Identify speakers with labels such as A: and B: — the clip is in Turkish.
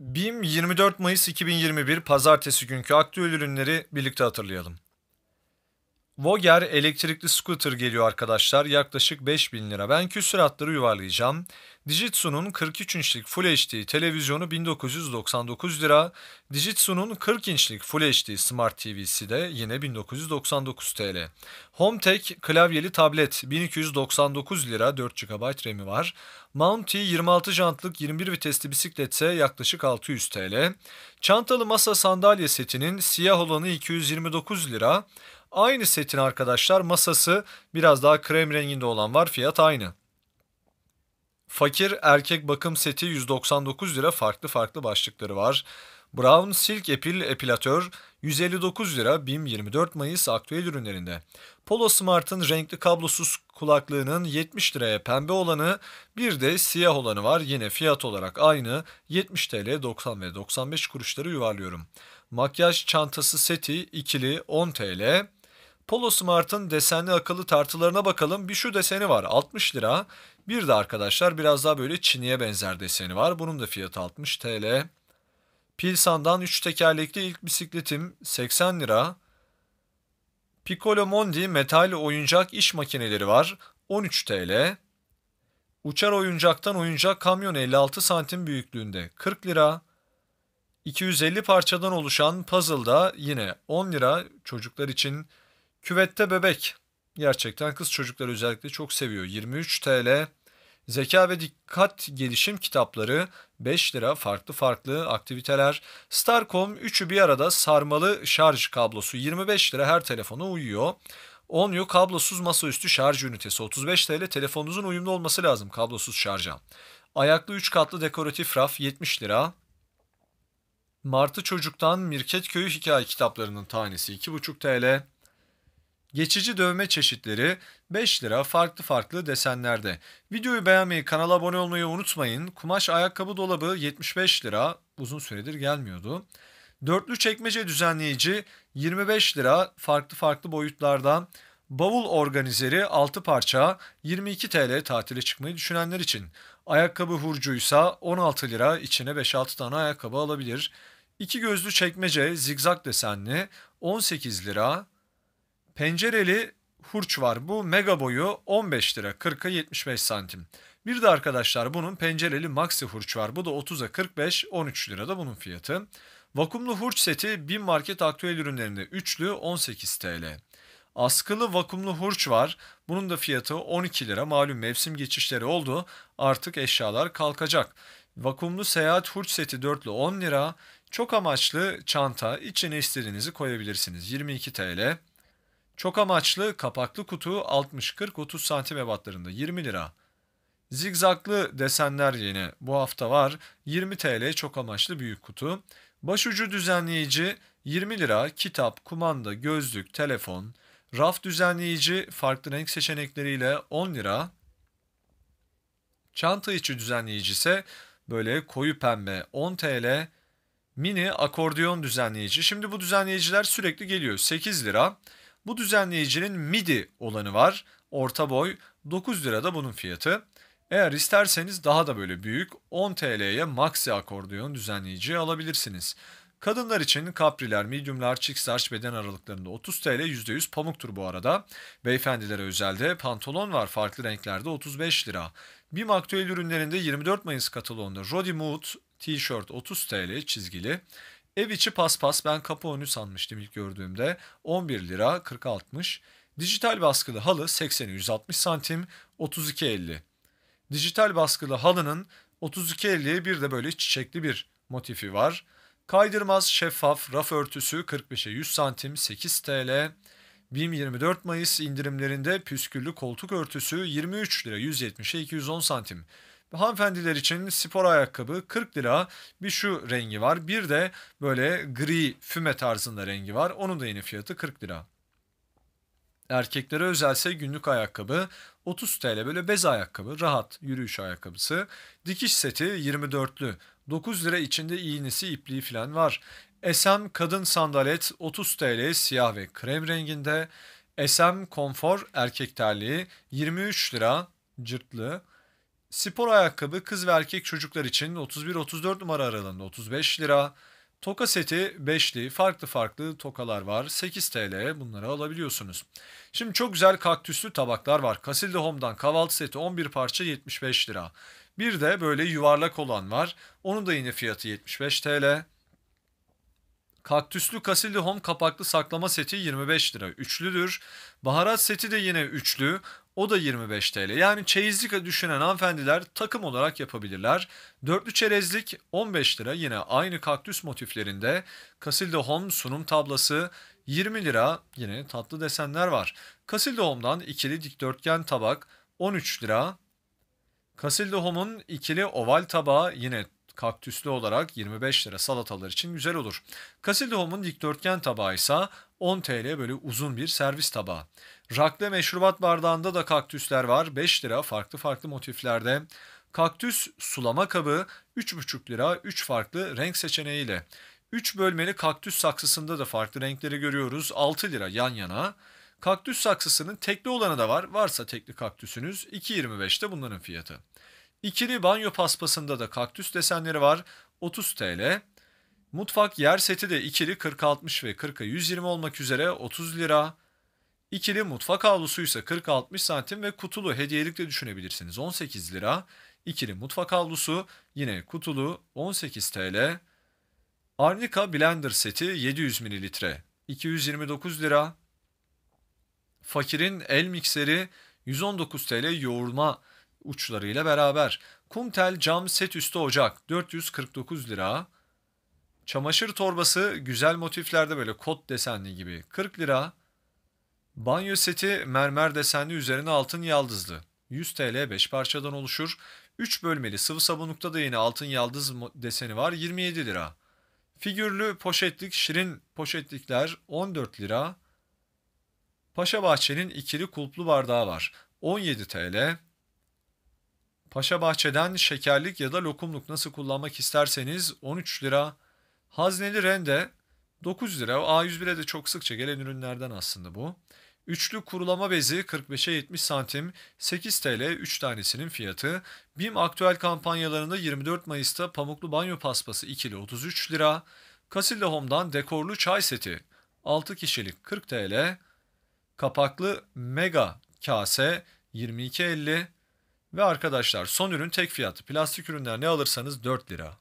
A: BİM 24 Mayıs 2021 Pazartesi günkü aktüel ürünleri birlikte hatırlayalım. Voger elektrikli scooter geliyor arkadaşlar. Yaklaşık 5000 lira. Ben küsuratları yuvarlayacağım. Dijitsu'nun 43 inçlik Full HD televizyonu 1999 lira. Dijitsu'nun 40 inçlik Full HD Smart TV'si de yine 1999 TL. HomeTech klavyeli tablet 1299 lira 4 GB RAM'i var. Mounty 26 jantlık 21 vitesli bisikletse yaklaşık 600 TL. Çantalı masa sandalye setinin siyah olanı 229 lira. Aynı setin arkadaşlar masası biraz daha krem renginde olan var. Fiyat aynı. Fakir erkek bakım seti 199 lira farklı farklı başlıkları var. Brown Silk Epil Epilatör 159 lira BİM 24 Mayıs aktüel ürünlerinde. Polo Smart'ın renkli kablosuz kulaklığının 70 liraya pembe olanı bir de siyah olanı var. Yine fiyat olarak aynı 70 TL 90 ve 95 kuruşları yuvarlıyorum. Makyaj çantası seti ikili 10 TL. Polo Smart'ın desenli akıllı tartılarına bakalım. Bir şu deseni var 60 lira. Bir de arkadaşlar biraz daha böyle Çin'iye benzer deseni var. Bunun da fiyatı 60 TL. Pilsan'dan 3 tekerlekli ilk bisikletim 80 lira. Piccolo Mondi metal oyuncak iş makineleri var 13 TL. Uçar oyuncaktan oyuncak kamyon 56 santim büyüklüğünde 40 lira. 250 parçadan oluşan puzzle da yine 10 lira çocuklar için Küvette bebek. Gerçekten kız çocukları özellikle çok seviyor. 23 TL. Zeka ve dikkat gelişim kitapları 5 lira farklı farklı aktiviteler. Starcom 3'ü bir arada sarmalı şarj kablosu 25 lira her telefona uyuyor. Onyu kablosuz masaüstü şarj ünitesi 35 TL telefonunuzun uyumlu olması lazım kablosuz şarja. Ayaklı 3 katlı dekoratif raf 70 lira. Martı Çocuk'tan Mirket Köyü Hikaye kitaplarının tanesi 2,5 TL. Geçici dövme çeşitleri 5 lira farklı farklı desenlerde. Videoyu beğenmeyi, kanala abone olmayı unutmayın. Kumaş ayakkabı dolabı 75 lira. Uzun süredir gelmiyordu. Dörtlü çekmece düzenleyici 25 lira farklı farklı boyutlardan. Bavul organizeri 6 parça 22 TL tatile çıkmayı düşünenler için. Ayakkabı hurcuysa 16 lira içine 5-6 tane ayakkabı alabilir. İki gözlü çekmece zigzag desenli 18 lira Pencereli hurç var. Bu mega boyu 15 lira 40'a 75 santim. Bir de arkadaşlar bunun pencereli maxi hurç var. Bu da 30'a 45 13 lira da bunun fiyatı. Vakumlu hurç seti Bin Market aktüel ürünlerinde üçlü 18 TL. Askılı vakumlu hurç var. Bunun da fiyatı 12 lira. Malum mevsim geçişleri oldu. Artık eşyalar kalkacak. Vakumlu seyahat hurç seti dörtlü 10 lira. Çok amaçlı çanta içine istediğinizi koyabilirsiniz. 22 TL. Çok amaçlı kapaklı kutu 60-40-30 cm ebatlarında 20 lira. Zigzaklı desenler yine bu hafta var. 20 TL çok amaçlı büyük kutu. Başucu düzenleyici 20 lira kitap, kumanda, gözlük, telefon. Raf düzenleyici farklı renk seçenekleriyle 10 lira. Çanta içi düzenleyici ise böyle koyu pembe 10 TL. Mini akordeon düzenleyici. Şimdi bu düzenleyiciler sürekli geliyor. 8 lira. Bu düzenleyicinin MIDI olanı var. Orta boy 9 lira da bunun fiyatı. Eğer isterseniz daha da böyle büyük 10 TL'ye maxi akordiyon düzenleyici alabilirsiniz. Kadınlar için kapriler, mediumlar, chicks beden aralıklarında 30 TL %100 pamuktur bu arada. Beyefendilere özelde pantolon var farklı renklerde 35 lira. BİM aktüel ürünlerinde 24 Mayıs kataloğunda Rodi Mood t-shirt 30 TL çizgili. Ev içi paspas ben kapı önü sanmıştım ilk gördüğümde. 11 lira 40 60. Dijital baskılı halı 80'i 160 santim 32 50. Dijital baskılı halının 32 50'ye bir de böyle çiçekli bir motifi var. Kaydırmaz şeffaf raf örtüsü 45'e 100 santim 8 TL. BİM 24 Mayıs indirimlerinde püsküllü koltuk örtüsü 23 lira 170'e 210 santim. Hanımefendiler için spor ayakkabı 40 lira. Bir şu rengi var. Bir de böyle gri füme tarzında rengi var. Onun da yeni fiyatı 40 lira. Erkeklere özelse günlük ayakkabı 30 TL böyle bez ayakkabı, rahat yürüyüş ayakkabısı. Dikiş seti 24'lü. 9 lira içinde iğnesi, ipliği falan var. SM kadın sandalet 30 TL siyah ve krem renginde. SM konfor erkek terliği 23 lira cırtlı. Spor ayakkabı kız ve erkek çocuklar için 31-34 numara aralığında 35 lira. Toka seti 5'li farklı farklı tokalar var. 8 TL bunları alabiliyorsunuz. Şimdi çok güzel kaktüslü tabaklar var. Casilda Home'dan kahvaltı seti 11 parça 75 lira. Bir de böyle yuvarlak olan var. Onun da yine fiyatı 75 TL. Kaktüslü Casilli Home kapaklı saklama seti 25 lira. Üçlüdür. Baharat seti de yine üçlü. O da 25 TL. Yani çeyizlik düşünen hanımefendiler takım olarak yapabilirler. Dörtlü çerezlik 15 lira yine aynı kaktüs motiflerinde. Casilda Home sunum tablası 20 lira yine tatlı desenler var. Casilda Home'dan ikili dikdörtgen tabak 13 lira. Casilda Home'un ikili oval tabağı yine kaktüslü olarak 25 lira salatalar için güzel olur. Casilda Home'un dikdörtgen tabağı ise 10 TL böyle uzun bir servis tabağı. Rakle meşrubat bardağında da kaktüsler var. 5 lira farklı farklı motiflerde. Kaktüs sulama kabı 3,5 lira 3 farklı renk seçeneğiyle. 3 bölmeli kaktüs saksısında da farklı renkleri görüyoruz. 6 lira yan yana. Kaktüs saksısının tekli olanı da var. Varsa tekli kaktüsünüz 2.25'te bunların fiyatı. İkili banyo paspasında da kaktüs desenleri var. 30 TL. Mutfak yer seti de ikili 40-60 ve 40'a 120 olmak üzere 30 lira. İkili mutfak havlusu ise 40-60 santim ve kutulu hediyelik de düşünebilirsiniz 18 lira. İkili mutfak havlusu yine kutulu 18 TL. Arnica blender seti 700 mililitre 229 lira. Fakirin el mikseri 119 TL yoğurma uçlarıyla beraber. Kumtel cam set üstü ocak 449 lira. Çamaşır torbası güzel motiflerde böyle kot desenli gibi 40 lira. Banyo seti mermer desenli üzerine altın yaldızlı. 100 TL 5 parçadan oluşur. 3 bölmeli sıvı sabunlukta da yine altın yaldız deseni var 27 lira. Figürlü poşetlik şirin poşetlikler 14 lira. Paşa Bahçe'nin ikili kulplu bardağı var 17 TL. Paşa Bahçe'den şekerlik ya da lokumluk nasıl kullanmak isterseniz 13 lira. Hazneli rende 9 lira. A101'e de çok sıkça gelen ürünlerden aslında bu. Üçlü kurulama bezi 45'e 70 santim 8 TL 3 tanesinin fiyatı. BİM aktüel kampanyalarında 24 Mayıs'ta pamuklu banyo paspası ikili 33 lira. Kasille Home'dan dekorlu çay seti 6 kişilik 40 TL. Kapaklı mega kase 22.50 ve arkadaşlar son ürün tek fiyatı. Plastik ürünler ne alırsanız 4 lira.